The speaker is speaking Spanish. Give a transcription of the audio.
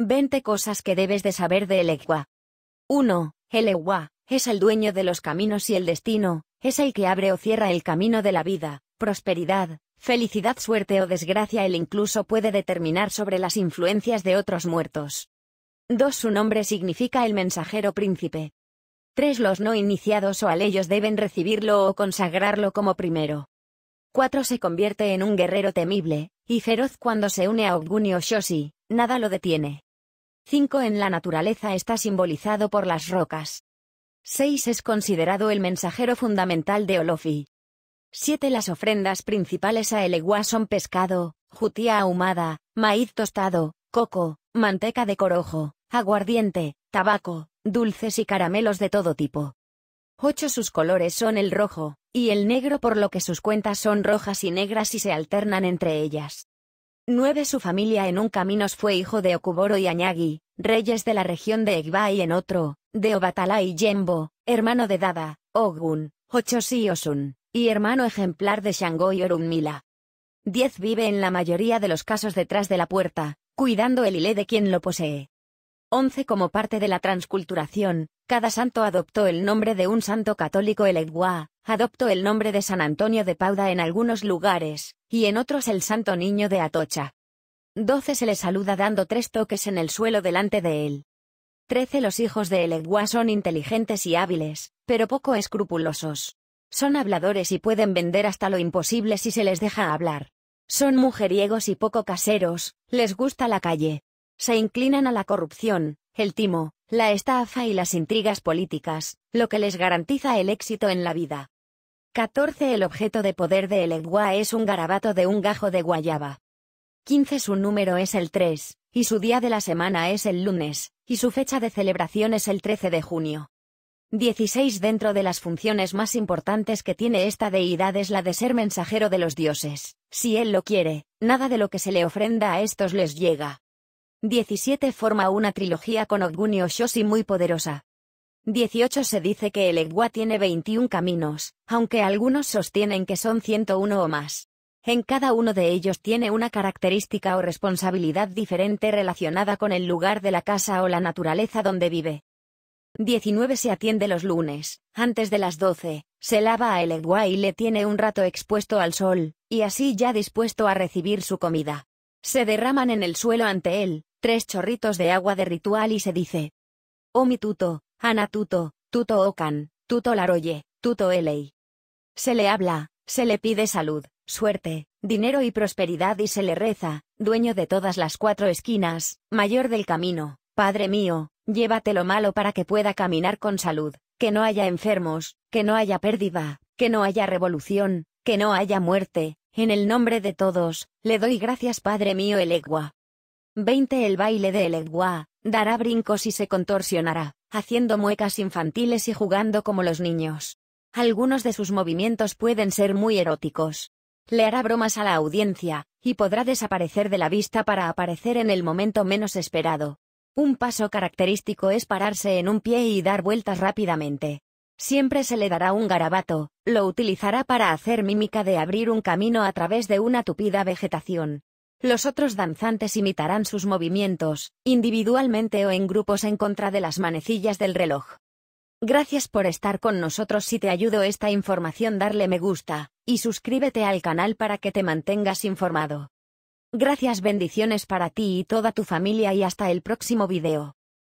20 cosas que debes de saber de elegua. 1. Elegua, es el dueño de los caminos y el destino, es el que abre o cierra el camino de la vida, prosperidad, felicidad, suerte o desgracia. Él incluso puede determinar sobre las influencias de otros muertos. 2. Su nombre significa el mensajero príncipe. 3. Los no iniciados o alellos deben recibirlo o consagrarlo como primero. 4. Se convierte en un guerrero temible, y feroz cuando se une a Oguni o Shoshi, nada lo detiene. 5 en la naturaleza está simbolizado por las rocas. 6 es considerado el mensajero fundamental de Olofi. 7 Las ofrendas principales a Eleguá son pescado, jutía ahumada, maíz tostado, coco, manteca de corojo, aguardiente, tabaco, dulces y caramelos de todo tipo. 8 Sus colores son el rojo y el negro por lo que sus cuentas son rojas y negras y se alternan entre ellas. 9. Su familia en un caminos fue hijo de Okuboro y Añagi, reyes de la región de Egba y en otro, de Obatala y Yembo, hermano de Dada, Ogun, Ochosi y Osun, y hermano ejemplar de Shango y Orunmila. 10. Vive en la mayoría de los casos detrás de la puerta, cuidando el hile de quien lo posee. 11. Como parte de la transculturación, cada santo adoptó el nombre de un santo católico elegua, adoptó el nombre de San Antonio de Pauda en algunos lugares, y en otros el santo niño de Atocha. 12 se le saluda dando tres toques en el suelo delante de él. 13 los hijos de Eleguá son inteligentes y hábiles, pero poco escrupulosos. Son habladores y pueden vender hasta lo imposible si se les deja hablar. Son mujeriegos y poco caseros, les gusta la calle. Se inclinan a la corrupción, el timo, la estafa y las intrigas políticas, lo que les garantiza el éxito en la vida. 14. El objeto de poder de Elegua es un garabato de un gajo de guayaba. 15. Su número es el 3, y su día de la semana es el lunes, y su fecha de celebración es el 13 de junio. 16. Dentro de las funciones más importantes que tiene esta deidad es la de ser mensajero de los dioses. Si él lo quiere, nada de lo que se le ofrenda a estos les llega. 17 forma una trilogía con Oguni Oshosi muy poderosa. 18 se dice que el Egwa tiene 21 caminos, aunque algunos sostienen que son 101 o más. En cada uno de ellos tiene una característica o responsabilidad diferente relacionada con el lugar de la casa o la naturaleza donde vive. 19 se atiende los lunes, antes de las 12, se lava a el y le tiene un rato expuesto al sol, y así ya dispuesto a recibir su comida. Se derraman en el suelo ante él, tres chorritos de agua de ritual y se dice. Omi oh, tuto, ana tuto, tuto okan, tuto laroye, tuto elei. Se le habla, se le pide salud, suerte, dinero y prosperidad y se le reza, dueño de todas las cuatro esquinas, mayor del camino, Padre mío, llévate lo malo para que pueda caminar con salud, que no haya enfermos, que no haya pérdida, que no haya revolución, que no haya muerte, en el nombre de todos, le doy gracias Padre mío el egua. 20. El baile de Elegua, dará brincos y se contorsionará, haciendo muecas infantiles y jugando como los niños. Algunos de sus movimientos pueden ser muy eróticos. Le hará bromas a la audiencia, y podrá desaparecer de la vista para aparecer en el momento menos esperado. Un paso característico es pararse en un pie y dar vueltas rápidamente. Siempre se le dará un garabato, lo utilizará para hacer mímica de abrir un camino a través de una tupida vegetación. Los otros danzantes imitarán sus movimientos, individualmente o en grupos en contra de las manecillas del reloj. Gracias por estar con nosotros si te ayudo esta información darle me gusta, y suscríbete al canal para que te mantengas informado. Gracias bendiciones para ti y toda tu familia y hasta el próximo video.